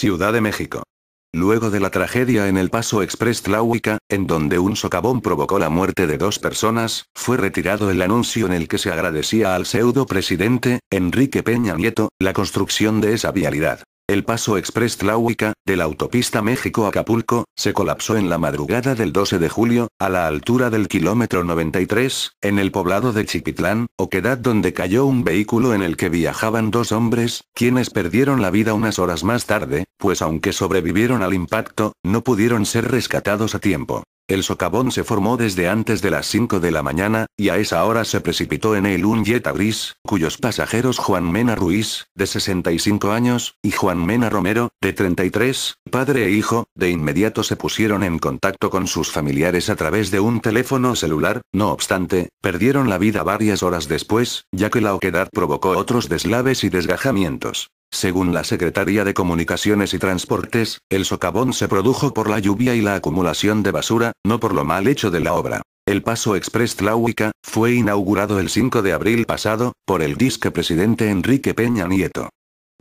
Ciudad de México. Luego de la tragedia en el Paso Express Tláhuica, en donde un socavón provocó la muerte de dos personas, fue retirado el anuncio en el que se agradecía al pseudo presidente, Enrique Peña Nieto, la construcción de esa vialidad. El paso express Tláhuica, de la autopista México-Acapulco, se colapsó en la madrugada del 12 de julio, a la altura del kilómetro 93, en el poblado de Chipitlán, oquedad donde cayó un vehículo en el que viajaban dos hombres, quienes perdieron la vida unas horas más tarde, pues aunque sobrevivieron al impacto, no pudieron ser rescatados a tiempo. El socavón se formó desde antes de las 5 de la mañana, y a esa hora se precipitó en él un gris, cuyos pasajeros Juan Mena Ruiz, de 65 años, y Juan Mena Romero, de 33, padre e hijo, de inmediato se pusieron en contacto con sus familiares a través de un teléfono celular, no obstante, perdieron la vida varias horas después, ya que la oquedad provocó otros deslaves y desgajamientos. Según la Secretaría de Comunicaciones y Transportes, el socavón se produjo por la lluvia y la acumulación de basura, no por lo mal hecho de la obra. El paso express Tláhuica, fue inaugurado el 5 de abril pasado, por el disque presidente Enrique Peña Nieto.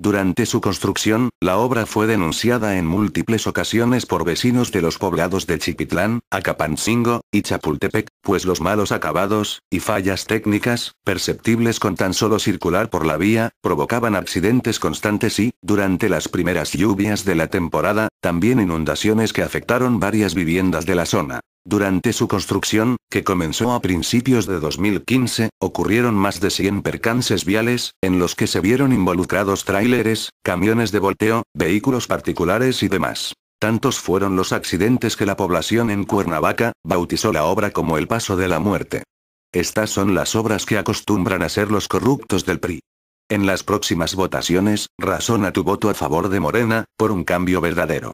Durante su construcción, la obra fue denunciada en múltiples ocasiones por vecinos de los poblados de Chipitlán, Acapancingo, y Chapultepec, pues los malos acabados, y fallas técnicas, perceptibles con tan solo circular por la vía, provocaban accidentes constantes y, durante las primeras lluvias de la temporada, también inundaciones que afectaron varias viviendas de la zona. Durante su construcción, que comenzó a principios de 2015, ocurrieron más de 100 percances viales, en los que se vieron involucrados tráileres, camiones de volteo, vehículos particulares y demás. Tantos fueron los accidentes que la población en Cuernavaca, bautizó la obra como el paso de la muerte. Estas son las obras que acostumbran a ser los corruptos del PRI. En las próximas votaciones, razona tu voto a favor de Morena, por un cambio verdadero.